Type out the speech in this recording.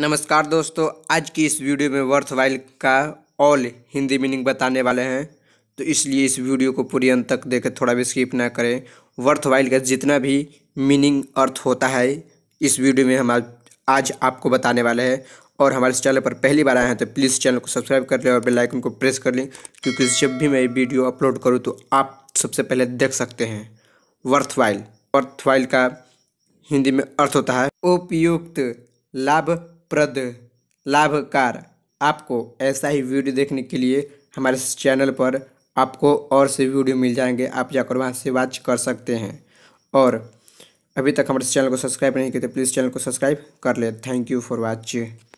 नमस्कार दोस्तों आज की इस वीडियो में वर्थ वाइल का ऑल हिंदी मीनिंग बताने वाले हैं तो इसलिए इस वीडियो को पूरी अंत तक देखें थोड़ा भी स्किप ना करें वर्थ वाइल का जितना भी मीनिंग अर्थ होता है इस वीडियो में हम आज आपको बताने वाले हैं और हमारे चैनल पर पहली बार आए हैं तो प्लीज़ चैनल को सब्सक्राइब कर लें और बेलाइकन को प्रेस कर लें क्योंकि जब भी मैं वीडियो अपलोड करूँ तो आप सबसे पहले देख सकते हैं वर्थ वाइल वर्थ वाइल का हिंदी में अर्थ होता है उपयुक्त लाभ प्रद लाभकार आपको ऐसा ही वीडियो देखने के लिए हमारे चैनल पर आपको और से वीडियो मिल जाएंगे आप जाकर वहाँ से वाच कर सकते हैं और अभी तक हमारे चैनल को सब्सक्राइब नहीं किए तो प्लीज़ चैनल को सब्सक्राइब कर ले थैंक यू फॉर वाचिंग